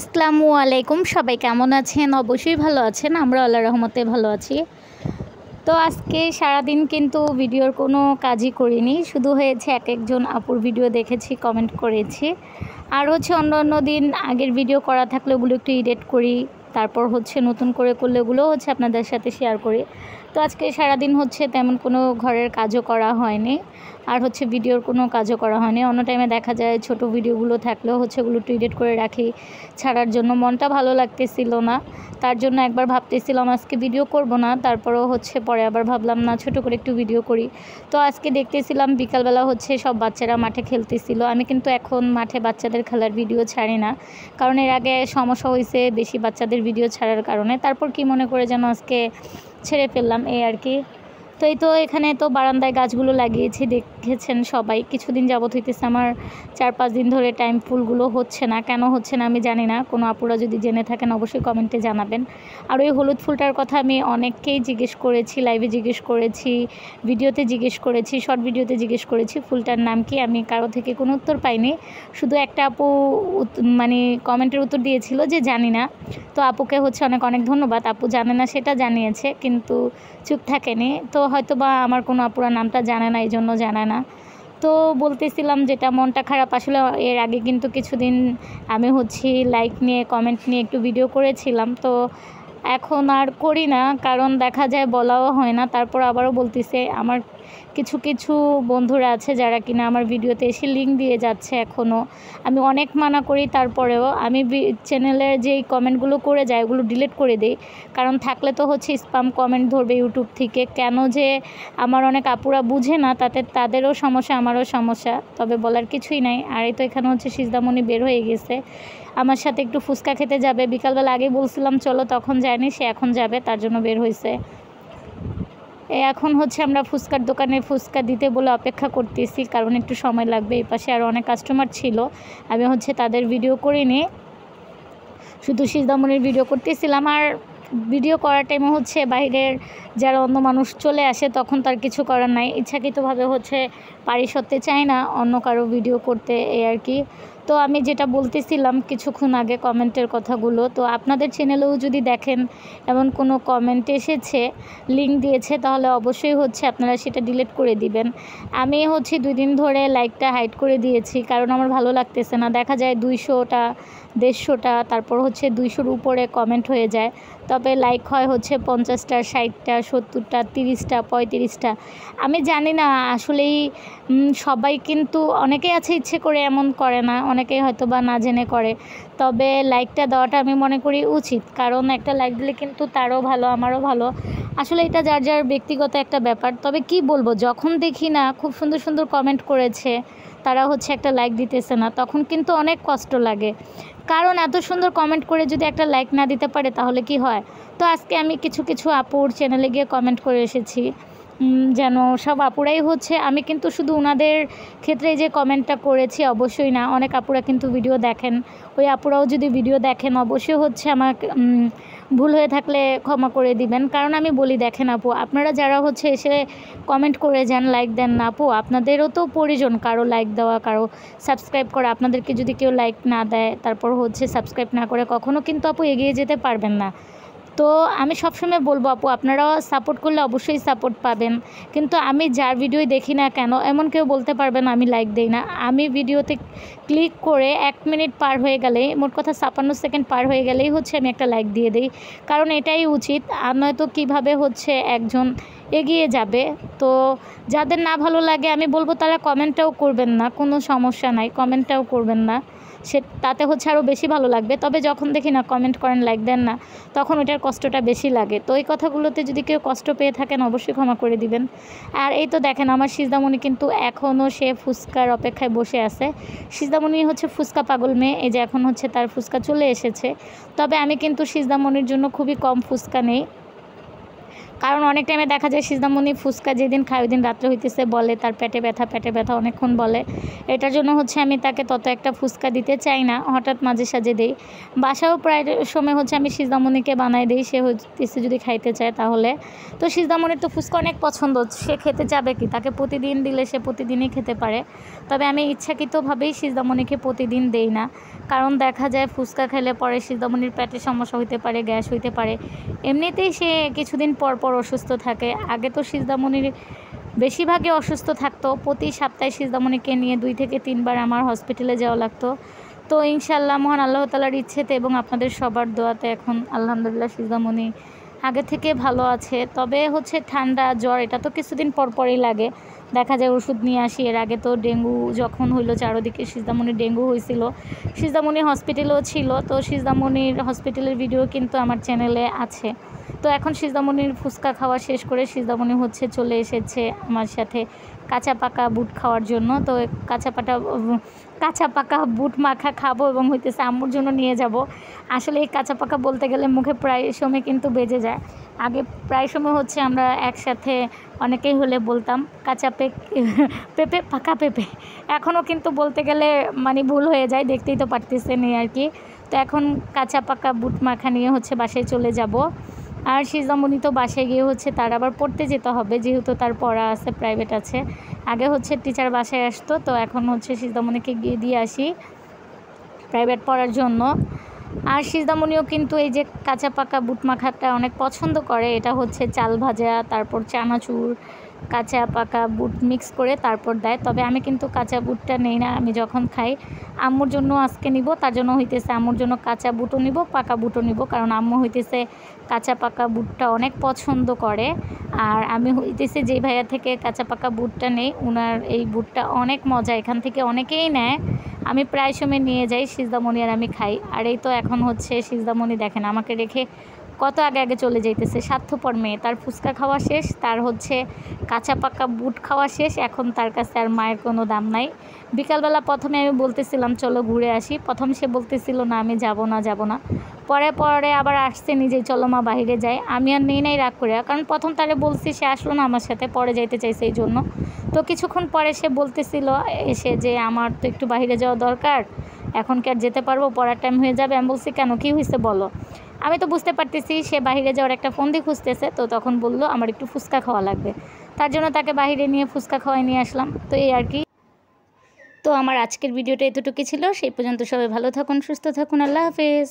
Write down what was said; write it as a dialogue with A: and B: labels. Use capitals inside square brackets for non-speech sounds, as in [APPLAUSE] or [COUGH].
A: আসসালামু আলাইকুম সবাই কেমন আছেন অবশ্যই ভালো আছেন আমরা আল্লাহ রহমতে ভালো আছি তো আজকে সারাদিন কিন্তু ভিডিওর কোনো কাজই করিনি শুধু হয়েছে এক একজন আপুর ভিডিও দেখেছি কমেন্ট করেছি আর হচ্ছে অন্য অন্য দিন আগের ভিডিও করা থাকলে ওগুলো একটু এডিট করি তারপর হচ্ছে নতুন করে করলে ওগুলো হচ্ছে আপনাদের সাথে শেয়ার করি তো আজকে সারাদিন হচ্ছে তেমন কোনো ঘরের কাজও করা হয়নি আর হচ্ছে ভিডিওর কোনো কাজও করা হয়নি অন্য টাইমে দেখা যায় ছোট ভিডিওগুলো থাকলেও হচ্ছে ওগুলো টুইডেট করে রাখি ছাড়ার জন্য মনটা ভালো লাগতেছিল না তার জন্য একবার ভাবতেছিলাম আজকে ভিডিও করব না তারপরেও হচ্ছে পরে আবার ভাবলাম না ছোট করে একটু ভিডিও করি তো আজকে দেখতেছিলাম বিকালবেলা হচ্ছে সব বাচ্চারা মাঠে খেলতেছিল আমি কিন্তু এখন মাঠে বাচ্চাদের খেলার ভিডিও ছাড়ি না কারণ এর আগে সমস্যা হয়েছে বেশি বাচ্চাদের ভিডিও ছাড়ার কারণে তারপর কি মনে করে যেন আজকে ছেড়ে ফেললাম এই আর কি তো এই তো এখানে তো বারান্দায় গাছগুলো লাগিয়েছি দেখেছেন সবাই কিছুদিন যাবত হইতেছে আমার চার পাঁচ দিন ধরে টাইম ফুলগুলো হচ্ছে না কেন হচ্ছে না আমি জানি না কোনো আপুরা যদি জেনে থাকেন অবশ্যই কমেন্টে জানাবেন আর ওই হলুদ ফুলটার কথা আমি অনেককেই জিজ্ঞেস করেছি লাইভে জিজ্ঞেস করেছি ভিডিওতে জিজ্ঞেস করেছি শর্ট ভিডিওতে জিজ্ঞেস করেছি ফুলটার নাম কি আমি কারো থেকে কোনো উত্তর পাইনি শুধু একটা আপু মানে কমেন্টের উত্তর দিয়েছিল যে জানি না তো আপুকে হচ্ছে অনেক অনেক ধন্যবাদ আপু জানে না সেটা জানিয়েছে কিন্তু চুপ থাকেনি তো হয়তো বা আমার কোনো আপুরা নামটা জানে না এই জন্য জানে না তো বলতেছিলাম যেটা মনটা খারাপ আসলে এর আগে কিন্তু কিছুদিন আমি হচ্ছি লাইক নিয়ে কমেন্ট নিয়ে একটু ভিডিও করেছিলাম তো এখন আর করি না কারণ দেখা যায় বলাও হয় না তারপর আবারও বলতেছে আমার কিছু কিছু বন্ধুরা আছে যারা কিনা আমার ভিডিওতে এসে লিঙ্ক দিয়ে যাচ্ছে এখনও আমি অনেক মানা করি তারপরেও আমি চ্যানেলের যেই কমেন্টগুলো করে যায় ওগুলো ডিলিট করে দিই কারণ থাকলে তো হচ্ছে স্পাম কমেন্ট ধরবে ইউটিউব থেকে কেন যে আমার অনেক আপুরা বুঝে না তাতে তাদেরও সমস্যা আমারও সমস্যা তবে বলার কিছুই নাই আর এই তো এখানে হচ্ছে সিজদামণি বের হয়ে গেছে আমার সাথে একটু ফুচকা খেতে যাবে বিকালবেলা আগে বলছিলাম চলো তখন যায়নি সে এখন যাবে তার জন্য বের হয়েছে এখন হচ্ছে আমরা ফুচকার দোকানে ফুচকা দিতে বলে অপেক্ষা করতেছি কারণ একটু সময় লাগবে এই পাশে আর অনেক কাস্টমার ছিল আমি হচ্ছে তাদের ভিডিও করিনি শুধু শীতদমনের ভিডিও করতেছিলাম আর ভিডিও করার টাইমে হচ্ছে বাইরের যারা অন্য মানুষ চলে আসে তখন তার কিছু করার নাই ইচ্ছাকৃতভাবে হচ্ছে পারি সত্যি চায় না অন্য কারো ভিডিও করতে এই আর কি তো আমি যেটা বলতেছিলাম কিছুক্ষণ আগে কমেন্টের কথাগুলো তো আপনাদের চ্যানেলেও যদি দেখেন এমন কোনো কমেন্ট এসেছে লিঙ্ক দিয়েছে তাহলে অবশ্যই হচ্ছে আপনারা সেটা ডিলিট করে দিবেন আমি হচ্ছে দুই দিন ধরে লাইকটা হাইড করে দিয়েছি কারণ আমার ভালো লাগতেছে না দেখা যায় দুইশোটা দেড়শোটা তারপর হচ্ছে দুইশোর উপরে কমেন্ট হয়ে যায় তবে লাইক হয় হচ্ছে পঞ্চাশটা ষাটটা সত্তরটা তিরিশটা পঁয়ত্রিশটা আমি জানি না আসলেই সবাই কিন্তু অনেকে আছে ইচ্ছে করে এমন করে না অনেক অনেকেই হয়তো বা না জেনে করে তবে লাইকটা দেওয়াটা আমি মনে করি উচিত কারণ একটা লাইক দিলে কিন্তু তারও ভালো আমারও ভালো আসলে এটা যার যার ব্যক্তিগত একটা ব্যাপার তবে কি বলবো যখন দেখি না খুব সুন্দর সুন্দর কমেন্ট করেছে তারা হচ্ছে একটা লাইক দিতেছে না তখন কিন্তু অনেক কষ্ট লাগে কারণ এত সুন্দর কমেন্ট করে যদি একটা লাইক না দিতে পারে তাহলে কি হয় তো আজকে আমি কিছু কিছু আপুর চ্যানেলে গিয়ে কমেন্ট করে এসেছি যেন সব আপুরাই হচ্ছে আমি কিন্তু শুধু ওনাদের ক্ষেত্রে যে কমেন্টটা করেছি অবশ্যই না অনেক আপুরা কিন্তু ভিডিও দেখেন ওই আপুরাও যদি ভিডিও দেখেন অবশ্যই হচ্ছে আমাকে ভুল হয়ে থাকলে ক্ষমা করে দিবেন কারণ আমি বলি দেখেন আপু আপনারা যারা হচ্ছে এসে কমেন্ট করে যান লাইক দেন না আপু আপনাদেরও তো প্রয়োজন কারো লাইক দেওয়া কারো সাবস্ক্রাইব করা আপনাদেরকে যদি কেউ লাইক না দেয় তারপর হচ্ছে সাবস্ক্রাইব না করে কখনও কিন্তু আপু এগিয়ে যেতে পারবেন না তো আমি সবসময় বলবো আপু আপনারাও সাপোর্ট করলে অবশ্যই সাপোর্ট পাবেন কিন্তু আমি যার ভিডিওই দেখি না কেন এমন কেউ বলতে পারবেন আমি লাইক দেই না আমি ভিডিওতে ক্লিক করে এক মিনিট পার হয়ে গেলেই মোট কথা ছাপান্ন সেকেন্ড পার হয়ে গেলেই হচ্ছে আমি একটা লাইক দিয়ে দিই কারণ এটাই উচিত আর নয়তো কীভাবে হচ্ছে একজন এগিয়ে যাবে তো যাদের না ভালো লাগে আমি বলবো তারা কমেন্টটাও করবেন না কোনো সমস্যা নাই কমেন্টটাও করবেন না সে তাতে হচ্ছে আরও বেশি ভালো লাগবে তবে যখন দেখি না কমেন্ট করেন লাইক দেন না তখন ওটার কষ্টটা বেশি লাগে তো এই কথাগুলোতে যদি কেউ কষ্ট পেয়ে থাকেন অবশ্যই ক্ষমা করে দিবেন আর এই তো দেখেন আমার সিজদামণি কিন্তু এখনও সে ফুচকার অপেক্ষায় বসে আছে সিজদামণি হচ্ছে ফুচকা পাগল মেয়ে এই যে এখন হচ্ছে তার ফুচকা চলে এসেছে তবে আমি কিন্তু সিজদামণির জন্য খুবই কম ফুচকা নেই কারণ অনেক টাইমে দেখা যায় সিজদামণি ফুচকা যেদিন খায় ওই দিন রাত্রে হইতেছে বলে তার পেটে ব্যথা পেটে ব্যথা অনেকক্ষণ বলে এটার জন্য হচ্ছে আমি তাকে তত একটা ফুচকা দিতে চাই না হঠাৎ মাঝে সাজে দিই বাসাও প্রায় সময় হচ্ছে আমি সিজদামণিকে বানাই দিই সে হচ্ছে যদি খাইতে চায় তাহলে তো সিজদামণির তো ফুচকা অনেক পছন্দ সে খেতে যাবে কি তাকে প্রতিদিন দিলে সে প্রতিদিনই খেতে পারে তবে আমি ইচ্ছাকৃতভাবেই সিজদামণিকে প্রতিদিন দেই না কারণ দেখা যায় ফুচকা খেলে পরে সিজদামণির পেটে সমস্যা হইতে পারে গ্যাস হইতে পারে এমনিতেই সে কিছুদিন পর পর পর অসুস্থ থাকে আগে তো সিজদামণির বেশিরভাগই অসুস্থ থাকতো প্রতি সপ্তাহে সিজদামণিকে নিয়ে দুই থেকে তিনবার আমার হসপিটালে যাওয়া লাগতো তো ইনশাল্লাহ মহান আল্লাহ তালার ইচ্ছেতে এবং আপনাদের সবার দোয়াতে এখন আলহামদুলিল্লাহ সিজদামণি আগে থেকে ভালো আছে তবে হচ্ছে ঠান্ডা জ্বর এটা তো কিছুদিন পরপরই লাগে দেখা যায় ওষুধ নিয়ে আসি এর আগে তো ডেঙ্গু যখন হইলো চারোদিকে সিজদামণির ডেঙ্গু হয়েছিল সিজদামণি হসপিটালও ছিল তো সিজদামণির হসপিটালের ভিডিও কিন্তু আমার চ্যানেলে আছে তো এখন সিজদামণির ফুচকা খাওয়া শেষ করে সিজদামণি হচ্ছে চলে এসেছে আমার সাথে কাঁচা পাকা বুট খাওয়ার জন্য তো কাঁচা পাটা কাঁচা পাকা বুট মাখা খাবো এবং হইতেছে আম্মুর জন্য নিয়ে যাব আসলে এই কাঁচা পাকা বলতে গেলে মুখে প্রায় সময় কিন্তু বেজে যায় আগে প্রায় সময় হচ্ছে আমরা একসাথে অনেকেই হলে বলতাম কাঁচা পে [LAUGHS] পেঁপে পাকা পেঁপে এখনও কিন্তু বলতে গেলে মানে ভুল হয়ে যায় দেখতেই তো নিয়ে আর কি তো এখন কাঁচা পাকা বুট মাখা নিয়ে হচ্ছে বাসায় চলে যাব আর সিজদামণি তো বাসায় গিয়ে হচ্ছে তার আবার পড়তে যেতে হবে যেহেতু তার পড়া আছে প্রাইভেট আছে আগে হচ্ছে টিচার বাসায় আসতো তো এখন হচ্ছে সিজদামণিকে গিয়ে দিয়ে আসি প্রাইভেট পড়ার জন্য আর সিজদামণিও কিন্তু এই যে কাঁচা পাকা বুট মাখাটা অনেক পছন্দ করে এটা হচ্ছে চাল ভাজা তারপর চানাচুর কাঁচা পাকা বুট মিক্স করে তারপর দেয় তবে আমি কিন্তু কাঁচা বুটটা নেই না আমি যখন খাই আম্মুর জন্য আজকে নিব তার জন্য হইতেছে আম্মুর জন্য কাঁচা বুটও নিব পাকা বুটও নিব কারণ আম্মু হইতেছে কাঁচা পাকা বুটটা অনেক পছন্দ করে আর আমি হইতেছে যে ভাইয়া থেকে কাঁচা পাকা বুটটা নেই ওনার এই বুটটা অনেক মজা এখান থেকে অনেকেই নেয় আমি প্রায় সময় নিয়ে যাই সিজদামণি আর আমি খাই আর এই তো এখন হচ্ছে সিজদামণি দেখেন আমাকে রেখে কত আগে আগে চলে যাইতেছে স্বার্থপর মেয়ে তার ফুচকা খাওয়া শেষ তার হচ্ছে কাঁচা পাকা বুট খাওয়া শেষ এখন তার কাছে আর মায়ের কোনো দাম নাই বিকালবেলা প্রথমে আমি বলতেছিলাম চলো ঘুরে আসি প্রথম সে বলতেছিল না আমি যাব না যাব না পরে পরে আবার আসছে নিজেই চলো মা বাহিরে যায় আমি আর নেই নাই রাগ করে কারণ প্রথম তারে বলছি সে আসলো না আমার সাথে পরে যাইতে চাইছে এই জন্য তো কিছুক্ষণ পরে সে বলতেছিল এসে যে আমার তো একটু বাহিরে যাওয়া দরকার এখন কি আর যেতে পারবো পড়ার টাইম হয়ে যাবে আমি বলছি কেন কী হয়েছে বলো আমি তো বুঝতে পারতেছি সে বাহিরে যাওয়ার একটা ফন্দি খুঁজতেছে তো তখন বললো আমার একটু ফুচকা খাওয়া লাগবে তার জন্য তাকে বাহিরে নিয়ে ফুচকা খাওয়াই নিয়ে আসলাম তো এই আর কি তো আমার আজকের ভিডিওটা এতটুকু ছিল সেই পর্যন্ত সবাই ভালো থাকুন সুস্থ থাকুন আল্লাহ হাফেজ